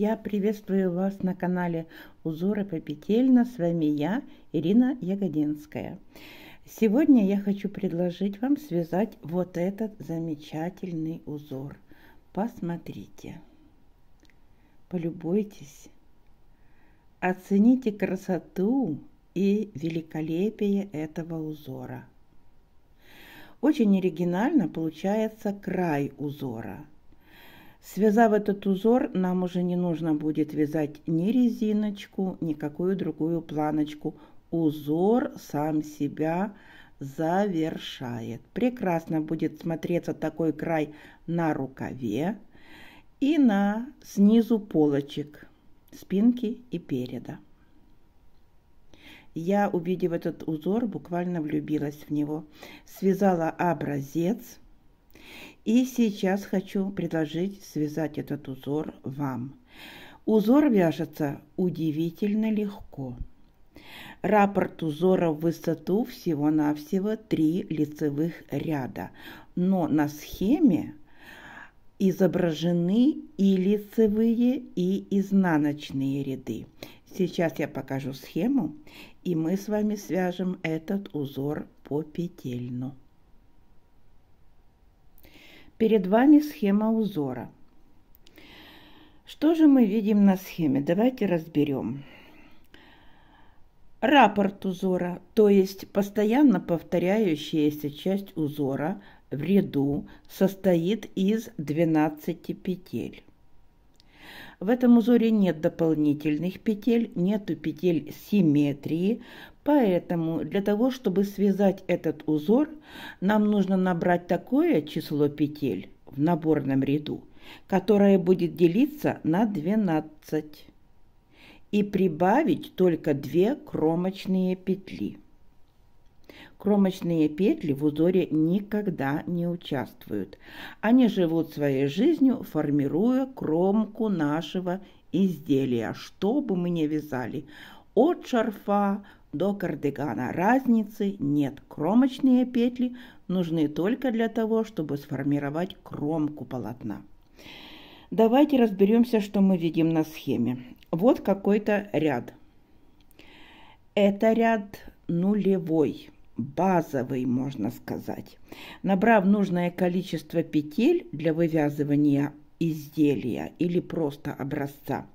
Я приветствую вас на канале Узоры по петельно. С вами я, Ирина Ягодинская. Сегодня я хочу предложить вам связать вот этот замечательный узор. Посмотрите, полюбуйтесь, оцените красоту и великолепие этого узора. Очень оригинально получается край узора – Связав этот узор, нам уже не нужно будет вязать ни резиночку, ни какую другую планочку. Узор сам себя завершает. Прекрасно будет смотреться такой край на рукаве и на снизу полочек спинки и переда. Я, увидев этот узор, буквально влюбилась в него. Связала образец – и сейчас хочу предложить связать этот узор вам. Узор вяжется удивительно легко. Раппорт узора в высоту всего-навсего 3 лицевых ряда, но на схеме изображены и лицевые, и изнаночные ряды. Сейчас я покажу схему, и мы с вами свяжем этот узор по петельну. Перед вами схема узора. Что же мы видим на схеме? Давайте разберем. Рапорт узора, то есть постоянно повторяющаяся часть узора в ряду, состоит из 12 петель. В этом узоре нет дополнительных петель, нету петель симметрии, поэтому для того, чтобы связать этот узор, нам нужно набрать такое число петель в наборном ряду, которое будет делиться на 12 и прибавить только две кромочные петли. Кромочные петли в узоре никогда не участвуют. Они живут своей жизнью, формируя кромку нашего изделия, что бы мы ни вязали. От шарфа до кардигана разницы нет. Кромочные петли нужны только для того, чтобы сформировать кромку полотна. Давайте разберемся, что мы видим на схеме. Вот какой-то ряд. Это ряд нулевой базовый, можно сказать. Набрав нужное количество петель для вывязывания изделия или просто образца,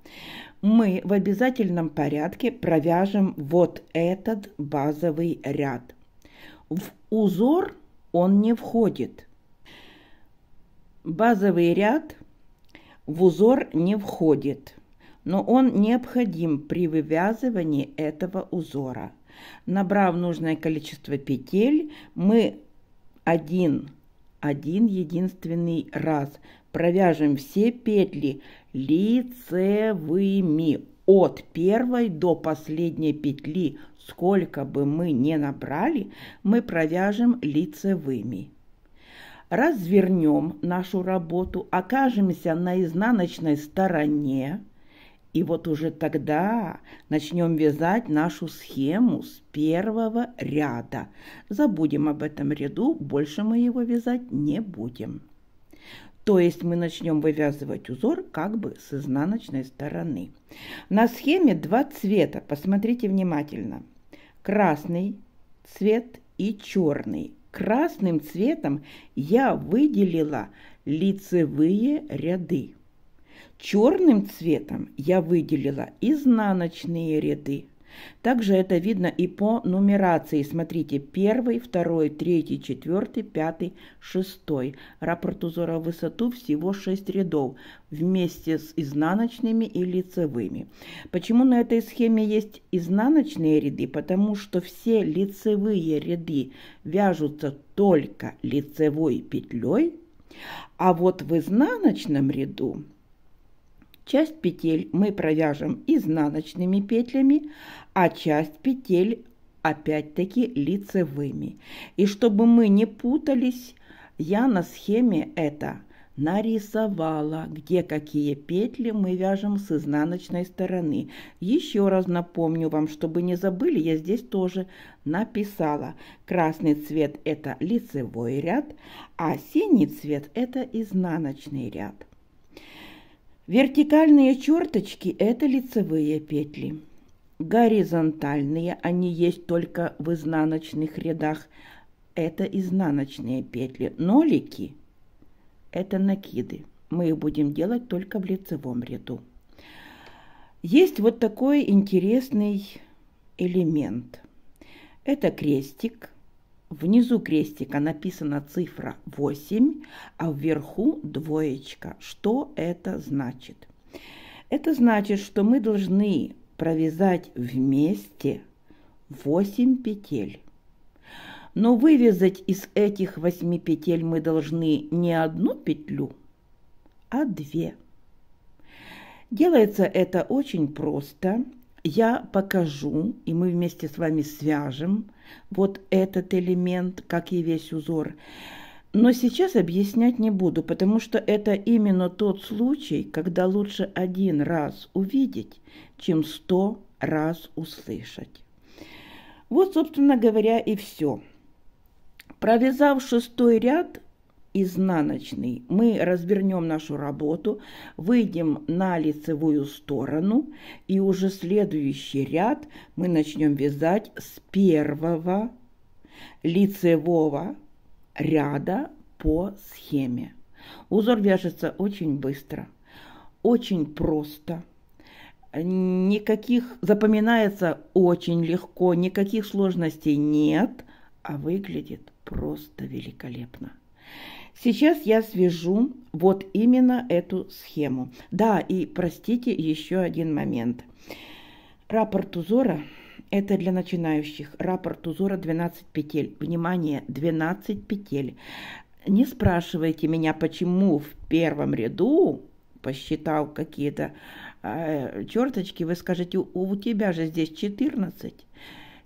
мы в обязательном порядке провяжем вот этот базовый ряд. В узор он не входит. Базовый ряд в узор не входит, но он необходим при вывязывании этого узора – Набрав нужное количество петель, мы один, один единственный раз провяжем все петли лицевыми от первой до последней петли, сколько бы мы не набрали, мы провяжем лицевыми. Развернем нашу работу, окажемся на изнаночной стороне. И вот уже тогда начнем вязать нашу схему с первого ряда. Забудем об этом ряду, больше мы его вязать не будем. То есть мы начнем вывязывать узор как бы с изнаночной стороны. На схеме два цвета, посмотрите внимательно. Красный цвет и черный. Красным цветом я выделила лицевые ряды. Черным цветом я выделила изнаночные ряды. Также это видно и по нумерации. Смотрите, первый, второй, третий, четвертый, пятый, шестой. Раппорт узора в высоту всего 6 рядов вместе с изнаночными и лицевыми. Почему на этой схеме есть изнаночные ряды? Потому что все лицевые ряды вяжутся только лицевой петлей, а вот в изнаночном ряду Часть петель мы провяжем изнаночными петлями, а часть петель опять-таки лицевыми. И чтобы мы не путались, я на схеме это нарисовала, где какие петли мы вяжем с изнаночной стороны. Еще раз напомню вам, чтобы не забыли, я здесь тоже написала. Красный цвет – это лицевой ряд, а синий цвет – это изнаночный ряд. Вертикальные черточки – это лицевые петли. Горизонтальные, они есть только в изнаночных рядах, это изнаночные петли. Нолики – это накиды, мы их будем делать только в лицевом ряду. Есть вот такой интересный элемент. Это крестик, Внизу крестика написана цифра 8, а вверху двоечка. Что это значит? Это значит, что мы должны провязать вместе 8 петель. Но вывязать из этих 8 петель мы должны не одну петлю, а две. Делается это очень просто я покажу, и мы вместе с вами свяжем вот этот элемент, как и весь узор. Но сейчас объяснять не буду, потому что это именно тот случай, когда лучше один раз увидеть, чем сто раз услышать. Вот, собственно говоря, и все. Провязав шестой ряд, изнаночный. Мы развернем нашу работу, выйдем на лицевую сторону, и уже следующий ряд мы начнем вязать с первого лицевого ряда по схеме. Узор вяжется очень быстро, очень просто. Никаких запоминается очень легко, никаких сложностей нет, а выглядит просто великолепно. Сейчас я свяжу вот именно эту схему. Да, и простите еще один момент. Рапорт узора – это для начинающих. Рапорт узора 12 петель. Внимание, 12 петель. Не спрашивайте меня, почему в первом ряду посчитал какие-то э, черточки, вы скажете, у, тебя же здесь 14.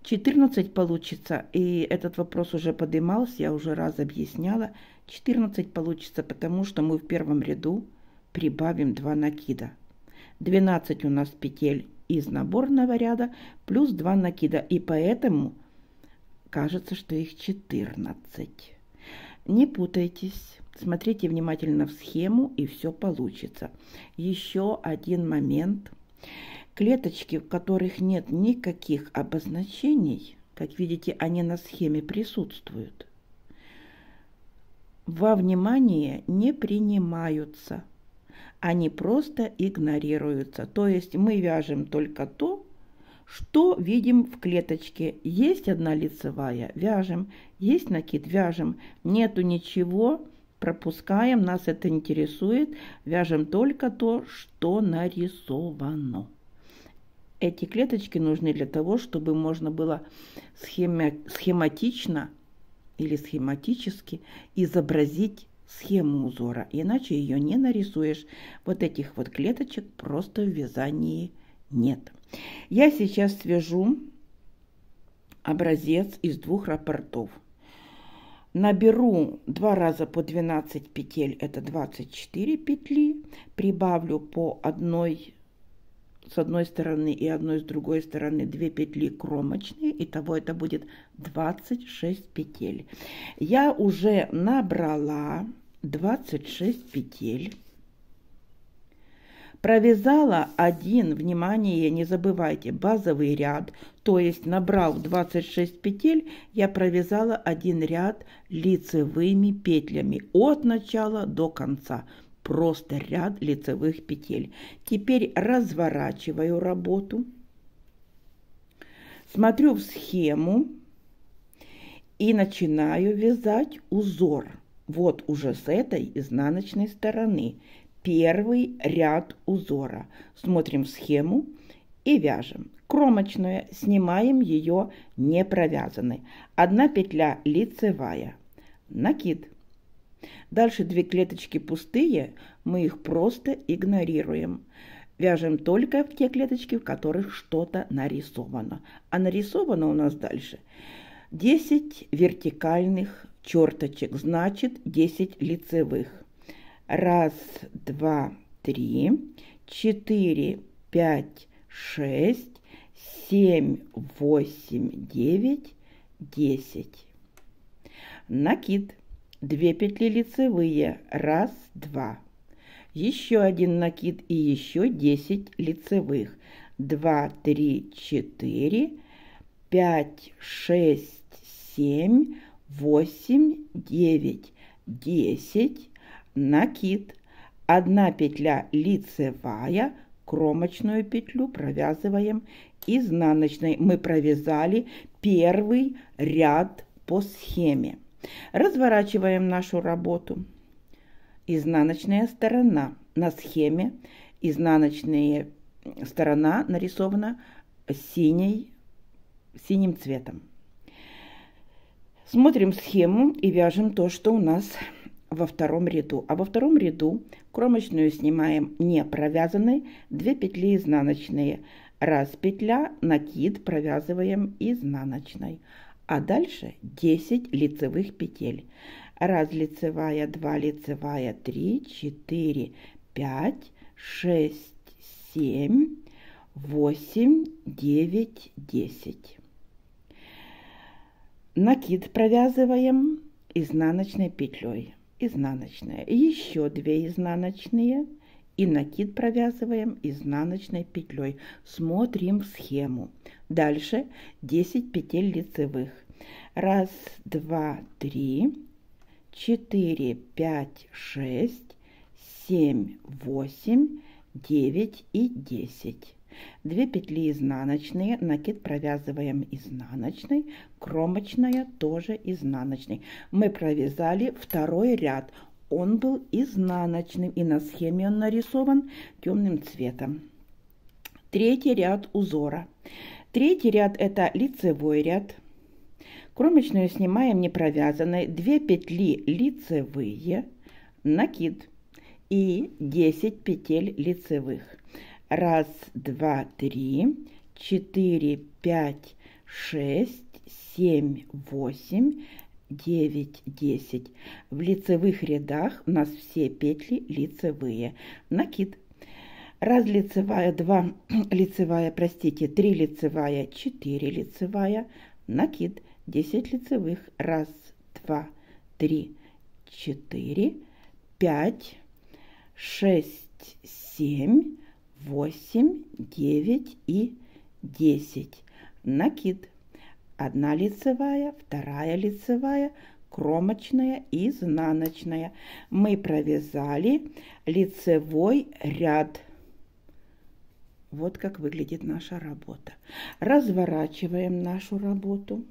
14 получится, и этот вопрос уже поднимался, я уже раз объясняла. 14 получится, потому что мы в первом ряду прибавим 2 накида. 12 у нас петель из наборного ряда, плюс 2 накида, и поэтому кажется, что их 14. Не путайтесь, смотрите внимательно в схему, и все получится. Еще один момент – Клеточки, в которых нет никаких обозначений, как видите, они на схеме присутствуют, во внимание не принимаются. Они просто игнорируются. То есть мы вяжем только то, что видим в клеточке. Есть одна лицевая – вяжем, есть накид – вяжем, нету ничего – пропускаем, нас это интересует, вяжем только то, что нарисовано. Эти клеточки нужны для того, чтобы можно было схема, схематично или схематически изобразить схему узора, иначе ее не нарисуешь. Вот этих вот клеточек просто в вязании нет. Я сейчас свяжу образец из двух рапортов. Наберу два раза по 12 петель, это 24 петли, прибавлю по одной с одной стороны и одной с другой стороны две петли кромочные, итого это будет 26 петель. Я уже набрала 26 петель. Провязала один, внимание, не забывайте, базовый ряд, то есть набрав 26 петель, я провязала один ряд лицевыми петлями от начала до конца – просто ряд лицевых петель. Теперь разворачиваю работу, смотрю в схему и начинаю вязать узор. Вот уже с этой изнаночной стороны первый ряд узора. Смотрим схему и вяжем. Кромочную снимаем ее не провязанной. Одна петля лицевая. Накид. Дальше две клеточки пустые, мы их просто игнорируем. Вяжем только в те клеточки, в которых что-то нарисовано. А нарисовано у нас дальше 10 вертикальных черточек, значит 10 лицевых. Раз, два, три, четыре, пять, шесть, семь, восемь, девять, десять. Накид. 2 петли лицевые, 1, 2. Еще один накид и еще 10 лицевых. 2, 3, 4, 5, 6, 7, 8, 9, 10. Накид. Одна петля лицевая, кромочную петлю провязываем изнаночной. Мы провязали первый ряд по схеме. Разворачиваем нашу работу. Изнаночная сторона. На схеме изнаночная сторона нарисована синей, синим цветом. Смотрим схему и вяжем то, что у нас во втором ряду. А во втором ряду кромочную снимаем не провязанной, 2 петли изнаночные. Раз петля, накид провязываем изнаночной а дальше 10 лицевых петель. Раз лицевая, два лицевая, три, четыре, пять, шесть, семь, восемь, девять, десять. Накид провязываем изнаночной петлей. Изнаночная. Еще две изнаночные – и накид провязываем изнаночной петлей. Смотрим схему. Дальше 10 петель лицевых. Раз, два, три, четыре, пять, шесть, семь, восемь, девять и десять. Две петли изнаночные, накид провязываем изнаночной, кромочная тоже изнаночной. Мы провязали второй ряд, он был изнаночным, и на схеме он нарисован темным цветом. Третий ряд узора. Третий ряд – это лицевой ряд. Кромочную снимаем не провязанной. две петли лицевые, накид и 10 петель лицевых. Раз, два, три, четыре, пять, шесть, семь, восемь, 9, 10. В лицевых рядах у нас все петли лицевые. Накид. Раз лицевая, 2 лицевая, простите, 3 лицевая, 4 лицевая, накид. 10 лицевых. Раз, два, три, четыре, пять, шесть, семь, восемь, девять и десять. Накид. Одна лицевая, вторая лицевая, кромочная и изнаночная. Мы провязали лицевой ряд. Вот как выглядит наша работа. Разворачиваем нашу работу.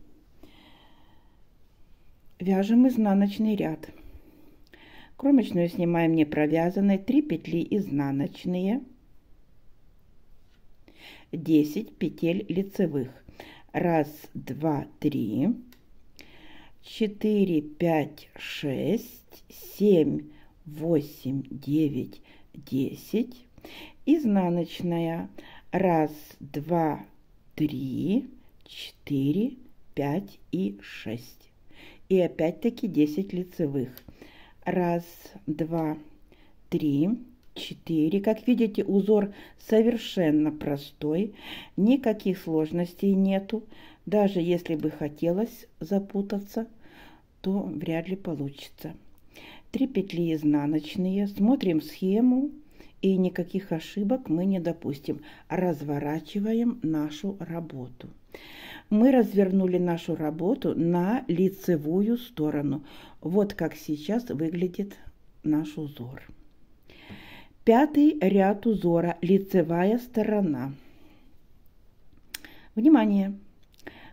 Вяжем изнаночный ряд. Кромочную снимаем не провязанной, 3 петли изнаночные, 10 петель лицевых. Раз, два, три. Четыре, пять, шесть, семь, восемь, девять, десять. Изнаночная. Раз, два, три, четыре, пять и шесть. И опять-таки десять лицевых. Раз, два, три, 4. Как видите, узор совершенно простой, никаких сложностей нету. Даже если бы хотелось запутаться, то вряд ли получится. Три петли изнаночные. Смотрим схему и никаких ошибок мы не допустим. Разворачиваем нашу работу. Мы развернули нашу работу на лицевую сторону. Вот как сейчас выглядит наш узор. Пятый ряд узора, лицевая сторона. Внимание!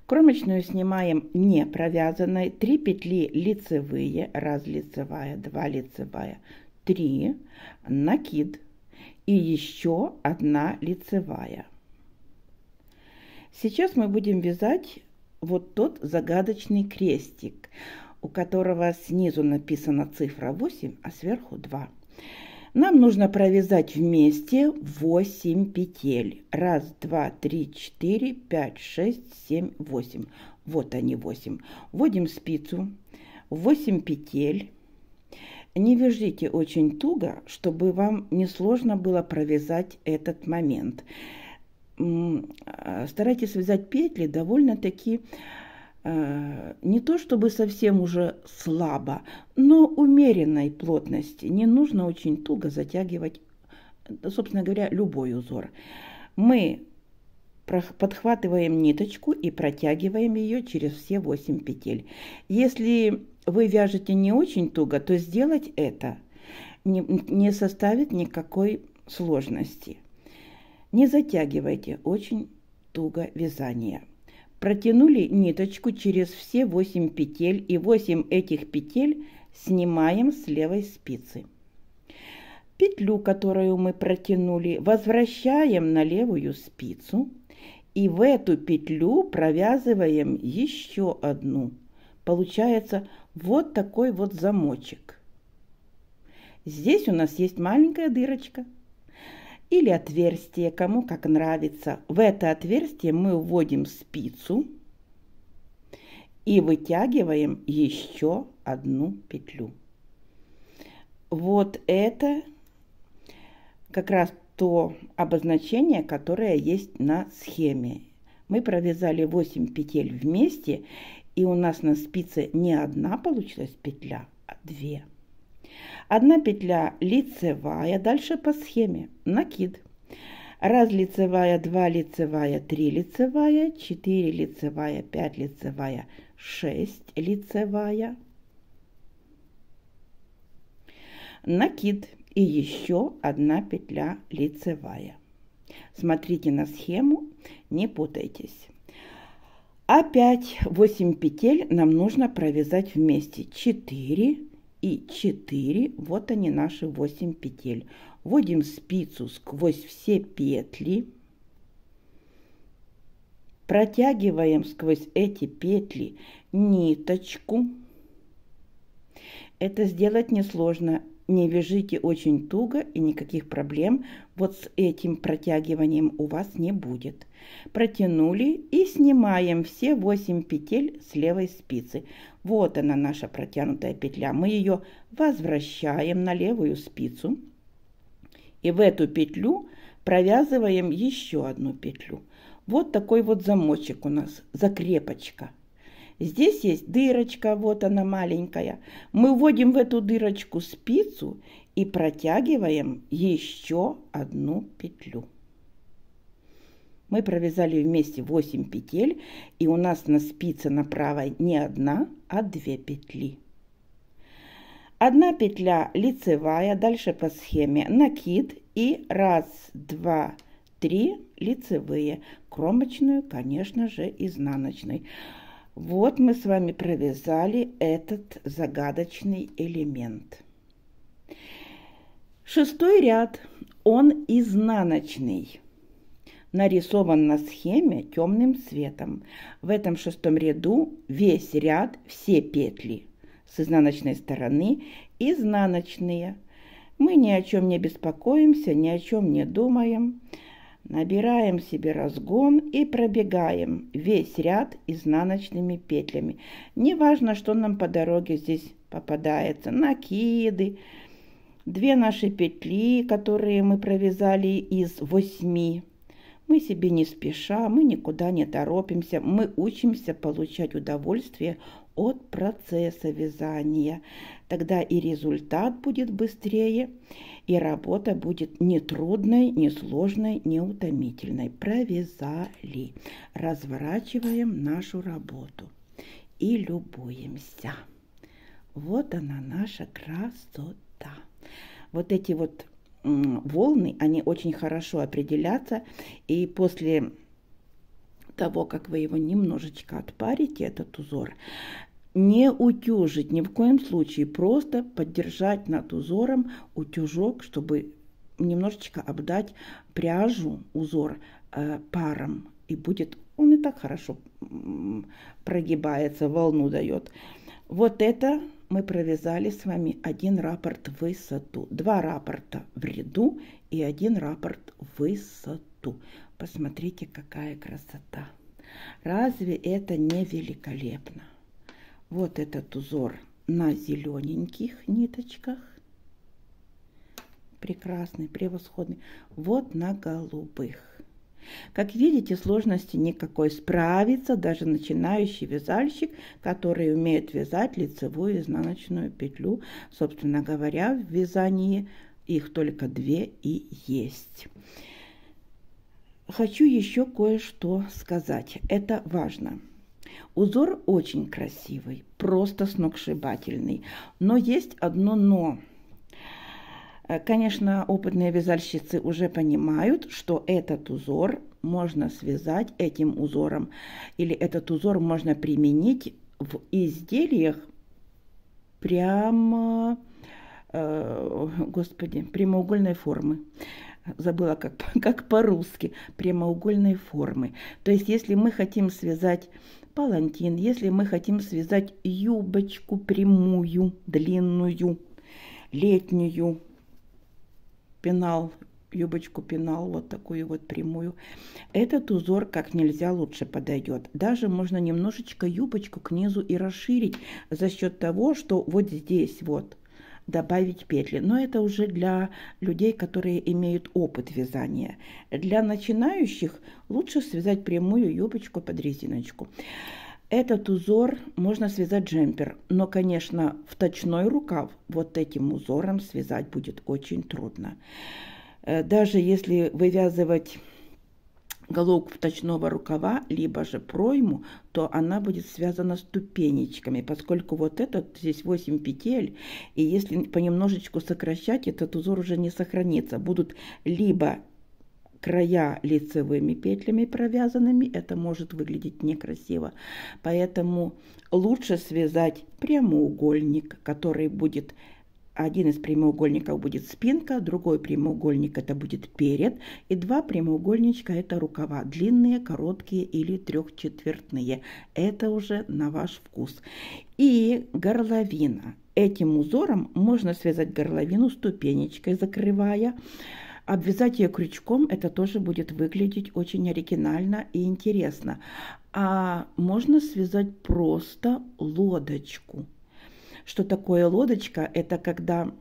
Кромочную снимаем не провязанной, три петли лицевые, раз лицевая, два лицевая, три накид и еще одна лицевая. Сейчас мы будем вязать вот тот загадочный крестик, у которого снизу написана цифра 8, а сверху 2. Нам нужно провязать вместе 8 петель. Раз, два, три, четыре, пять, шесть, семь, восемь. Вот они 8. Вводим спицу, 8 петель. Не вяжите очень туго, чтобы вам не сложно было провязать этот момент. А, старайтесь вязать петли довольно-таки Э, не то чтобы совсем уже слабо, но умеренной плотности. Не нужно очень туго затягивать, э, собственно говоря, любой узор. Мы подхватываем ниточку и протягиваем ее через все 8 петель. Если вы вяжете не очень туго, то сделать это не, не составит никакой сложности. Не затягивайте очень туго вязание. Протянули ниточку через все 8 петель и 8 этих петель снимаем с левой спицы. Петлю, которую мы протянули, возвращаем на левую спицу и в эту петлю провязываем еще одну. Получается вот такой вот замочек. Здесь у нас есть маленькая дырочка или отверстие, кому как нравится. В это отверстие мы вводим спицу и вытягиваем еще одну петлю. Вот это как раз то обозначение, которое есть на схеме. Мы провязали 8 петель вместе, и у нас на спице не одна получилась петля, а две. Одна петля лицевая, дальше по схеме накид. Раз лицевая, два лицевая, три лицевая, четыре лицевая, пять лицевая, шесть лицевая. Накид и еще одна петля лицевая. Смотрите на схему, не путайтесь. Опять 8 петель нам нужно провязать вместе. 4, и 4. Вот они наши 8 петель. Вводим спицу сквозь все петли. Протягиваем сквозь эти петли ниточку. Это сделать несложно не вяжите очень туго и никаких проблем вот с этим протягиванием у вас не будет. Протянули и снимаем все 8 петель с левой спицы. Вот она наша протянутая петля. Мы ее возвращаем на левую спицу и в эту петлю провязываем еще одну петлю. Вот такой вот замочек у нас, закрепочка – Здесь есть дырочка, вот она маленькая. Мы вводим в эту дырочку спицу и протягиваем еще одну петлю. Мы провязали вместе 8 петель, и у нас на спице на правой не одна, а две петли. Одна петля лицевая, дальше по схеме накид и раз, два, три лицевые, кромочную, конечно же, изнаночной. Вот мы с вами провязали этот загадочный элемент. Шестой ряд, он изнаночный, нарисован на схеме темным цветом. В этом шестом ряду весь ряд, все петли с изнаночной стороны изнаночные. Мы ни о чем не беспокоимся, ни о чем не думаем. Набираем себе разгон и пробегаем весь ряд изнаночными петлями. Неважно, что нам по дороге здесь попадается. Накиды, две наши петли, которые мы провязали из восьми. Мы себе не спеша, мы никуда не торопимся, мы учимся получать удовольствие от процесса вязания. Тогда и результат будет быстрее, и работа будет не трудной, не сложной, не утомительной. Провязали. Разворачиваем нашу работу и любуемся. Вот она наша красота. Вот эти вот волны, они очень хорошо определятся, и после того, как вы его немножечко отпарите, этот узор, не утюжить ни в коем случае, просто поддержать над узором утюжок, чтобы немножечко обдать пряжу, узор э, паром, и будет он и так хорошо прогибается, волну дает. Вот это мы провязали с вами один раппорт в высоту, два раппорта в ряду и один раппорт в высоту. Посмотрите, какая красота! Разве это не великолепно? вот этот узор на зелененьких ниточках. Прекрасный, превосходный. Вот на голубых. Как видите, сложности никакой. Справится даже начинающий вязальщик, который умеет вязать лицевую и изнаночную петлю. Собственно говоря, в вязании их только две и есть. Хочу еще кое-что сказать. Это важно. Узор очень красивый, просто сногсшибательный. Но есть одно «но». Э, конечно, опытные вязальщицы уже понимают, что этот узор можно связать этим узором, или этот узор можно применить в изделиях прямо, э, господи, прямоугольной формы. Забыла, как, как по-русски, прямоугольной формы. То есть, если мы хотим связать палантин, если мы хотим связать юбочку прямую, длинную, летнюю, пенал, юбочку пенал, вот такую вот прямую. Этот узор как нельзя лучше подойдет. Даже можно немножечко юбочку к низу и расширить за счет того, что вот здесь вот – добавить петли. Но это уже для людей, которые имеют опыт вязания. Для начинающих лучше связать прямую юбочку под резиночку. Этот узор можно связать джемпер, но, конечно, вточной рукав вот этим узором связать будет очень трудно. Э, даже если вывязывать головку вточного рукава, либо же пройму, то она будет связана ступенечками, поскольку вот этот здесь 8 петель, и если понемножечку сокращать, этот узор уже не сохранится. Будут либо края лицевыми петлями провязанными, это может выглядеть некрасиво. Поэтому лучше связать прямоугольник, который будет один из прямоугольников будет спинка, другой прямоугольник это будет перед, и два прямоугольничка это рукава, длинные, короткие или трехчетвертные. Это уже на ваш вкус. И горловина. Этим узором можно связать горловину ступенечкой, закрывая. Обвязать ее крючком, это тоже будет выглядеть очень оригинально и интересно. А можно связать просто лодочку что такое лодочка, это когда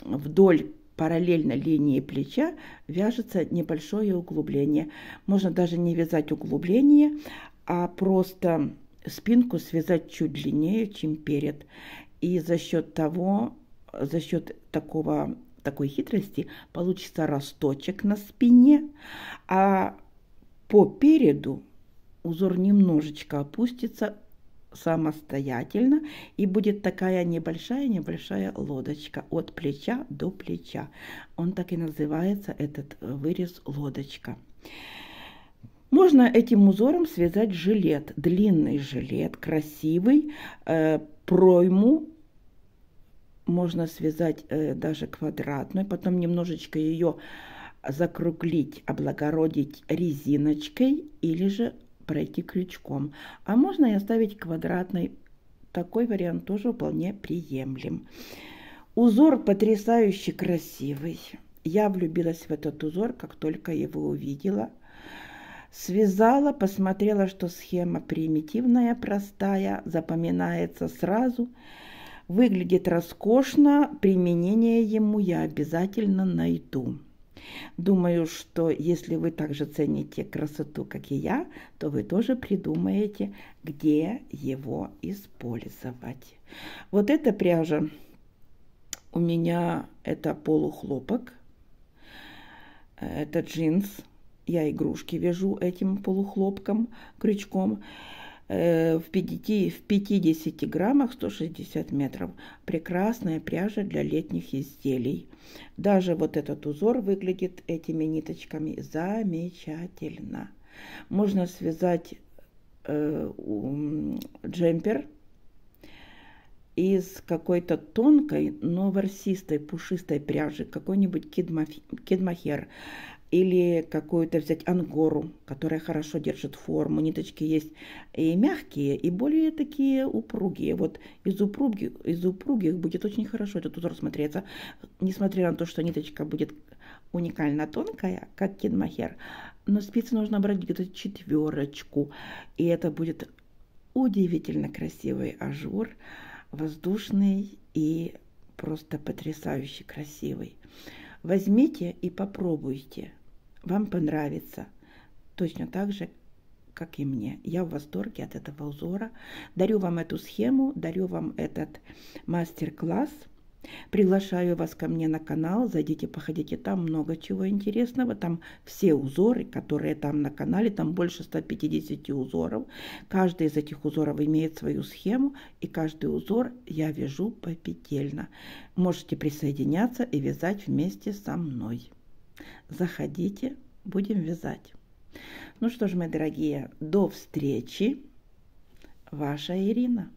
вдоль параллельно линии плеча вяжется небольшое углубление. Можно даже не вязать углубление, а просто спинку связать чуть длиннее, чем перед. И за счет того, за счет такого, такой хитрости получится росточек на спине, а по переду узор немножечко опустится самостоятельно и будет такая небольшая-небольшая лодочка от плеча до плеча. Он так и называется, этот э, вырез лодочка. Можно этим узором связать жилет, длинный жилет, красивый, э, пройму можно связать э, даже квадратную, потом немножечко ее закруглить, облагородить резиночкой или же пройти крючком. А можно и оставить квадратный. Такой вариант тоже вполне приемлем. Узор потрясающе красивый. Я влюбилась в этот узор, как только его увидела. Связала, посмотрела, что схема примитивная, простая, запоминается сразу. Выглядит роскошно, применение ему я обязательно найду. Думаю, что если вы также цените красоту, как и я, то вы тоже придумаете, где его использовать. Вот эта пряжа у меня это полухлопок, это джинс, я игрушки вяжу этим полухлопком, крючком. Э, в 50, в 50 граммах 160 метров. Прекрасная пряжа для летних изделий. Даже вот этот узор выглядит этими ниточками замечательно. Можно связать э, джемпер из какой-то тонкой, но ворсистой, пушистой пряжи, какой-нибудь кидмахер, или какую-то взять ангору, которая хорошо держит форму. Ниточки есть и мягкие, и более такие упругие. Вот из упругих, из упругих будет очень хорошо этот узор смотреться, несмотря на то, что ниточка будет уникально тонкая, как кинмахер, но спицы нужно брать где-то четверочку, и это будет удивительно красивый ажур, воздушный и просто потрясающе красивый. Возьмите и попробуйте. Вам понравится. Точно так же, как и мне. Я в восторге от этого узора. Дарю вам эту схему, дарю вам этот мастер-класс. Приглашаю вас ко мне на канал, зайдите, походите, там много чего интересного, там все узоры, которые там на канале, там больше 150 узоров. Каждый из этих узоров имеет свою схему, и каждый узор я вяжу попетельно. Можете присоединяться и вязать вместе со мной. Заходите, будем вязать. Ну что ж, мои дорогие, до встречи. Ваша Ирина.